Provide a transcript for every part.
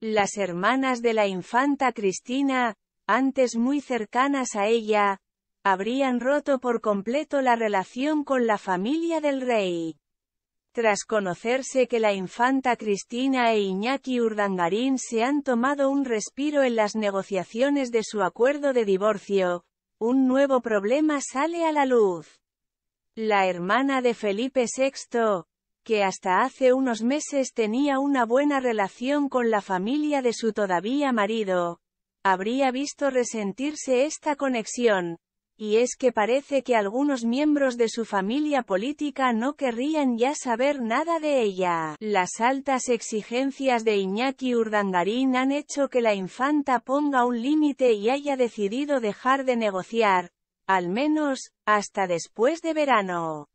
Las hermanas de la infanta Cristina, antes muy cercanas a ella, habrían roto por completo la relación con la familia del rey. Tras conocerse que la infanta Cristina e Iñaki Urdangarín se han tomado un respiro en las negociaciones de su acuerdo de divorcio, un nuevo problema sale a la luz. La hermana de Felipe VI, que hasta hace unos meses tenía una buena relación con la familia de su todavía marido, habría visto resentirse esta conexión, y es que parece que algunos miembros de su familia política no querrían ya saber nada de ella. Las altas exigencias de Iñaki Urdangarín han hecho que la infanta ponga un límite y haya decidido dejar de negociar, al menos, hasta después de verano.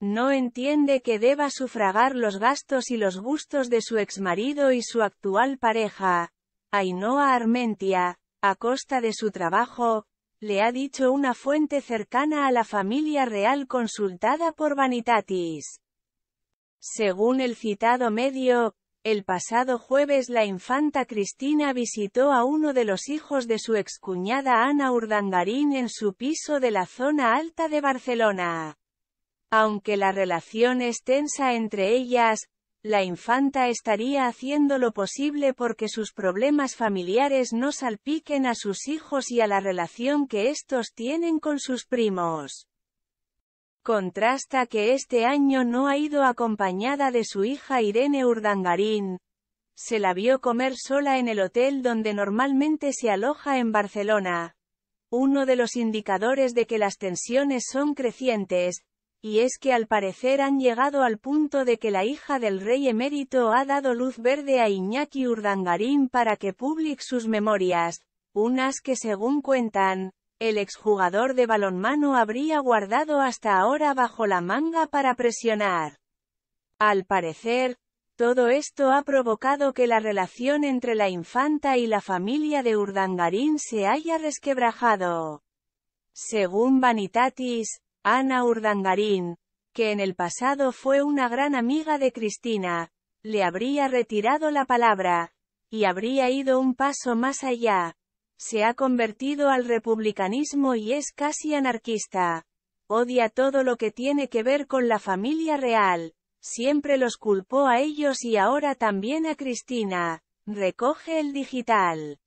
No entiende que deba sufragar los gastos y los gustos de su exmarido y su actual pareja, Ainhoa Armentia, a costa de su trabajo, le ha dicho una fuente cercana a la familia real consultada por Vanitatis. Según el citado medio, el pasado jueves la infanta Cristina visitó a uno de los hijos de su excuñada Ana Urdangarín en su piso de la zona alta de Barcelona. Aunque la relación es tensa entre ellas, la infanta estaría haciendo lo posible porque sus problemas familiares no salpiquen a sus hijos y a la relación que estos tienen con sus primos. Contrasta que este año no ha ido acompañada de su hija Irene Urdangarín. Se la vio comer sola en el hotel donde normalmente se aloja en Barcelona. Uno de los indicadores de que las tensiones son crecientes, y es que al parecer han llegado al punto de que la hija del rey emérito ha dado luz verde a Iñaki Urdangarín para que publique sus memorias, unas que según cuentan, el exjugador de balonmano habría guardado hasta ahora bajo la manga para presionar. Al parecer, todo esto ha provocado que la relación entre la infanta y la familia de Urdangarín se haya resquebrajado. Según Vanitatis, Ana Urdangarín, que en el pasado fue una gran amiga de Cristina, le habría retirado la palabra, y habría ido un paso más allá. Se ha convertido al republicanismo y es casi anarquista. Odia todo lo que tiene que ver con la familia real. Siempre los culpó a ellos y ahora también a Cristina. Recoge el digital.